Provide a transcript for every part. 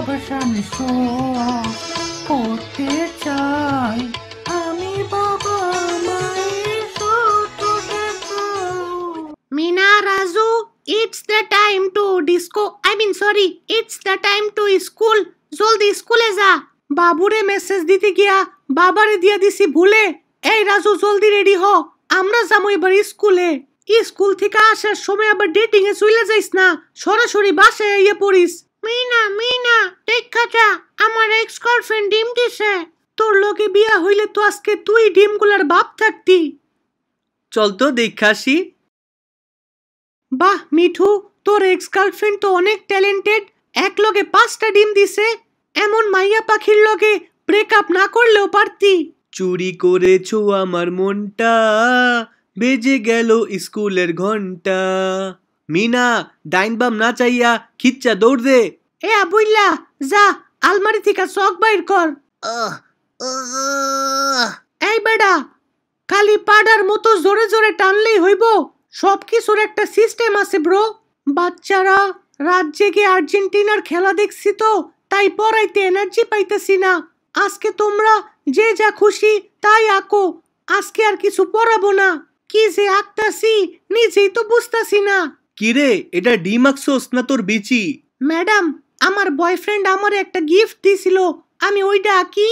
অবশ্য আমি করতে চাই আমি বাবা Meena Raju it's the time to disco I mean sorry it's the time to school জলদি স্কুলে যা বাবুরে মেসেজ দিতে গিয়া বাবারে দিয়া দিছি ভুলে এই রাজু জলদি রেডি হ আমরা যাবো এবার স্কুলে স্কুল থেকে আসার সময় আবার ডেটিং এ চলে যাইস না সরাসরি বাসায় আইয়া পড়িস মিনা মিনা দেখা যা আমার এক্স গার্লফ্রেন্ড ডিম দিছে তোর লগে বিয়া হইলে তো আজকে তুই ডিমগুলার বাপ থাকতি চল তো দেখাসি বাহ মিঠু তোর এক্স গার্লফ্রেন্ড তো অনেক ট্যালেন্টেড এক লগে পাঁচটা ডিম দিছে এমন মাইয়া পাখির লগে ব্রেকআপ না করলেও পারতি চুরি করেছো আমার মনটা বেজে গেল স্কুলের ঘন্টা মিনা ডাইন বাম না চাইয়া খিচ্চা দৌড় দে এ আবুইলা যা আলমারি থেকে চক বাইর কর এই বেডা খালি পাডার মতো জোরে জোরে টানলেই হইব সব কিছুর একটা সিস্টেম আছে ব্রো বাচ্চারা রাত জেগে আর্জেন্টিনার খেলা দেখছি তো তাই পড়াইতে এনার্জি পাইতেছি না আজকে তোমরা যে যা খুশি তাই আঁকো আজকে আর কিছু পড়াবো না কি যে আঁকতাছি নিজেই তো বুঝতাছি না কিরে এটা ডিম আঁকছোস না তোর বিচি ম্যাডাম আমার বয়ফ্রেন্ড আমার একটা গিফট দিছিল আমি ওইটা আঁকি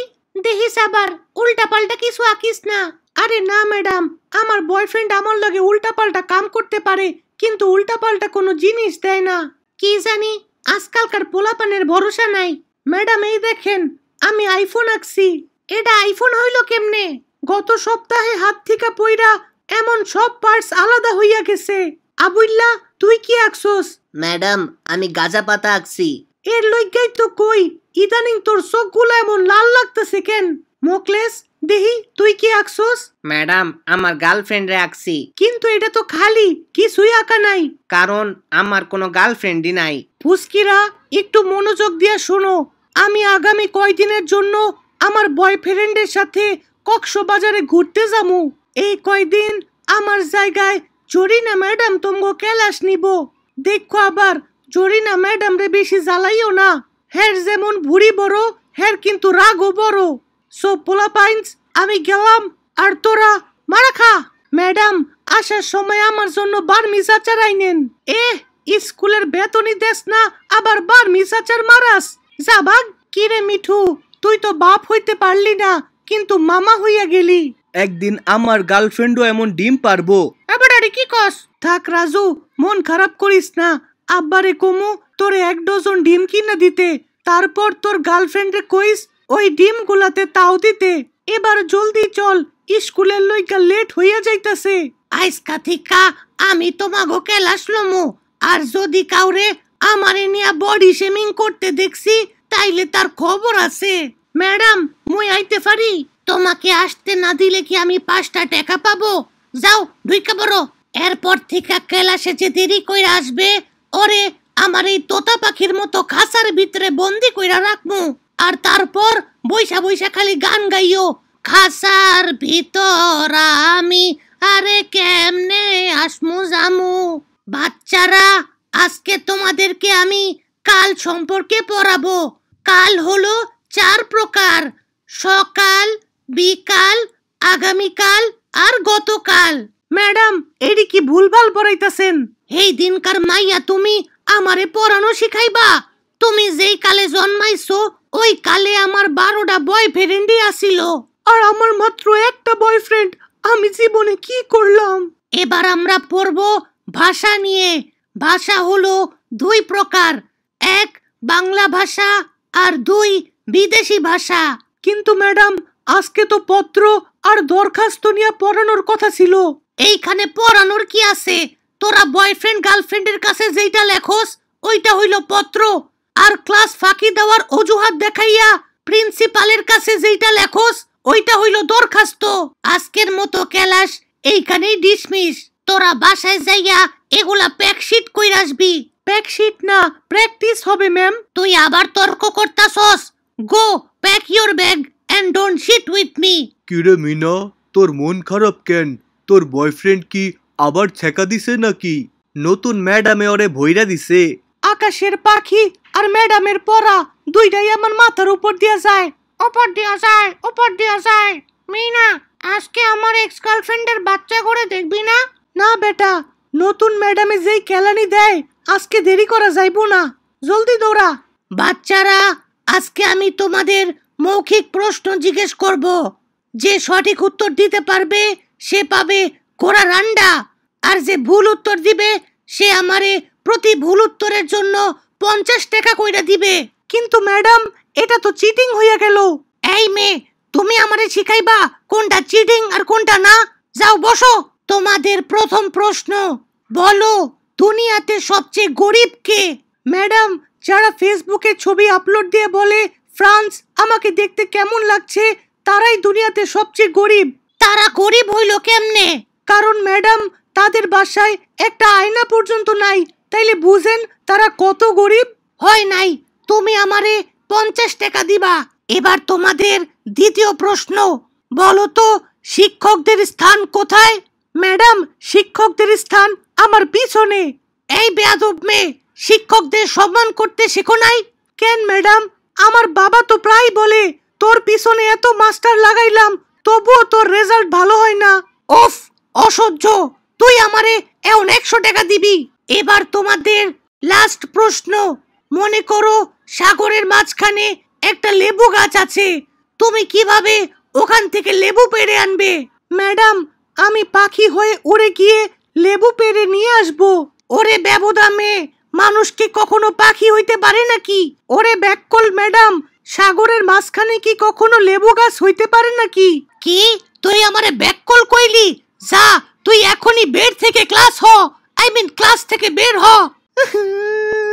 দেখিস আবার উল্টা পাল্টা কিছু আঁকিস না আরে না ম্যাডাম আমার বয়ফ্রেন্ড আমার লাগে উল্টা পাল্টা কাম করতে পারে কিন্তু উল্টা পাল্টা কোনো জিনিস দেয় না কি জানি আজকালকার পোলাপানের ভরসা নাই ম্যাডাম এই দেখেন আমি আইফোন আঁকছি এটা আইফোন হইল কেমনে গত সপ্তাহে হাত থেকে পইরা এমন সব পার্টস আলাদা হইয়া গেছে আবুল্লা তুই কি আঁকছস ম্যাডাম আমি গাজা পাতা আঁকছি এর লইগাই তো কই ইদানিং তোর চোখগুলো এমন লাল লাগতেছে কেন মোকলেস দেহি তুই কি আঁকছস ম্যাডাম আমার গার্লফ্রেন্ড রে আঁকছি কিন্তু এটা তো খালি কিছুই আঁকা নাই কারণ আমার কোনো গার্লফ্রেন্ডই নাই ফুসকিরা একটু মনোযোগ দিয়ে শোনো আমি আগামী কয়দিনের জন্য আমার বয়ফ্রেন্ডের সাথে কক্সবাজারে ঘুরতে যামু এই কয়দিন আমার জায়গায় জরিনা ম্যাডাম তোমগো ক্যালাস নিব দেখো আবার জরিনা ম্যাডাম রে বেশি জ্বালাইও না হের যেমন ভুড়ি বড় হের কিন্তু রাগও বড় সো পোলা পাইন্স আমি গেলাম আর তোরা মারা খা ম্যাডাম আসার সময় আমার জন্য বার চারাই নেন এ স্কুলের বেতনই দেস না আবার বার চার মারাস যা বাঘ কিরে মিঠু তুই তো বাপ হইতে পারলি না কিন্তু মামা হইয়া গেলি একদিন আমার গার্লফ্রেন্ডও এমন ডিম পারবো আবার আরে কি কস থাক রাজু মন খারাপ করিস না আব্বারে কমু তোর এক ডজন ডিম কিনে দিতে তারপর তোর গার্লফ্রেন্ডে কইস ওই ডিম গুলাতে তাও দিতে এবার জলদি চল স্কুলের লইকা লেট হইয়া যাইতাছে আইস কাথিকা আমি তোমাগো কেলাস লমু আর যদি কাউরে আমারে নিয়া বডি শেমিং করতে দেখছি তাইলে তার খবর আছে ম্যাডাম মুই আইতে পারি তোমাকে আসতে না দিলে কি আমি পাঁচটা টাকা পাবো যাও ঢুইকা বড় এরপর থেকে কেলাসে যে দেরি কইরা আসবে ওরে আমার এই তোতা পাখির মতো খাসার ভিতরে বন্দি কইরা রাখমু আর তারপর বৈশা বৈশা খালি গান গাইও খাসার ভিতর আমি আরে কেমনে আসমু জামু বাচ্চারা আজকে তোমাদেরকে আমি কাল সম্পর্কে পড়াবো কাল হলো চার প্রকার সকাল বিকাল আগামীকাল আর গতকাল ম্যাডাম এডি কি ভুলভাল পড়াইতাছেন এই দিনকার মাইয়া তুমি আমারে পড়ানো শিখাইবা তুমি যেই কালে জন্মাইছো ওই কালে আমার বারোটা বয়ফ্রেন্ডই আসিল আর আমার মাত্র একটা বয়ফ্রেন্ড আমি জীবনে কি করলাম এবার আমরা পড়ব ভাষা নিয়ে ভাষা হলো দুই প্রকার এক বাংলা ভাষা আর দুই বিদেশি ভাষা কিন্তু ম্যাডাম আজকে তো পত্র আর দরখাস্ত নিয়ে পড়ানোর কথা ছিল এইখানে পড়ানোর কি আছে তোরা বয়ফ্রেন্ড গার্লফ্রেন্ডের কাছে যেইটা লেখোস ওইটা হইল পত্র আর ক্লাস ফাঁকি দেওয়ার অজুহাত দেখাইয়া প্রিন্সিপালের কাছে যেইটা লেখোস ওইটা হইল দরখাস্ত আজকের মতো ক্যালাস এইখানেই ডিসমিস তোরা বাসায় যাইয়া এগুলা প্যাকশিট কই আসবি প্যাকশিট না প্র্যাকটিস হবে ম্যাম তুই আবার তর্ক করতাছস go pack your bag and don't sit with me. কিরে মিনা তোর মন খারাপ কেন তোর বয়ফ্রেন্ড কি আবার ছেকা দিছে নাকি নতুন ম্যাডামে ওরে ভৈরা দিছে আকাশের পাখি আর ম্যাডামের পড়া দুইটাই আমার মাথার উপর দিয়ে যায় ওপর দিয়া যায় ওপর দিয়া যায় মিনা আজকে আমার এক্স গার্লফ্রেন্ডের বাচ্চা করে দেখবি না না বেটা নতুন ম্যাডামে যেই খেলানি দেয় আজকে দেরি করা যাইব না জলদি দৌড়া বাচ্চারা আজকে আমি তোমাদের মৌখিক প্রশ্ন জিজ্ঞেস করব যে সঠিক উত্তর দিতে পারবে সে পাবে কোরা রান্ডা আর যে ভুল উত্তর দিবে সে আমারে প্রতি ভুল উত্তরের জন্য পঞ্চাশ টাকা কইরা দিবে কিন্তু ম্যাডাম এটা তো চিটিং হইয়া গেল এই মেয়ে তুমি আমারে শিখাইবা কোনটা চিটিং আর কোনটা না যাও বসো তোমাদের প্রথম প্রশ্ন বলো দুনিয়াতে সবচেয়ে গরিব কে ম্যাডাম যারা ফেসবুকে ছবি আপলোড দিয়ে বলে ফ্রান্স আমাকে দেখতে কেমন লাগছে তারাই দুনিয়াতে সবচেয়ে গরিব তারা গরিব হইল কেমনে কারণ ম্যাডাম তাদের বাসায় একটা আয়না পর্যন্ত নাই তাইলে বুঝেন তারা কত গরিব হয় নাই তুমি আমারে পঞ্চাশ টাকা দিবা এবার তোমাদের দ্বিতীয় প্রশ্ন বলো তো শিক্ষকদের স্থান কোথায় ম্যাডাম শিক্ষকদের স্থান আমার পিছনে এই বেয়াদব মেয়ে শিক্ষকদের সম্মান করতে শেখো নাই কেন ম্যাডাম আমার বাবা তো প্রায় বলে তোর পিছনে এত মাস্টার লাগাইলাম তবুও তোর রেজাল্ট ভালো হয় না অফ অসহ্য তুই আমারে এমন একশো টাকা দিবি এবার তোমাদের লাস্ট প্রশ্ন মনে করো সাগরের মাঝখানে একটা লেবু গাছ আছে তুমি কিভাবে ওখান থেকে লেবু পেরে আনবে ম্যাডাম আমি পাখি হয়ে উড়ে গিয়ে লেবু পেরে নিয়ে আসবো ওরে ব্যবধামে মানুষ কি কখনো পাখি হইতে পারে নাকি ওরে ব্যাককল ম্যাডাম সাগরের মাঝখানে কি কখনো লেবু গাছ হইতে পারে নাকি কি তুই আমারে ব্যাককল কইলি যা তুই এখনই বেড থেকে ক্লাস হ আই মিন ক্লাস থেকে বের হ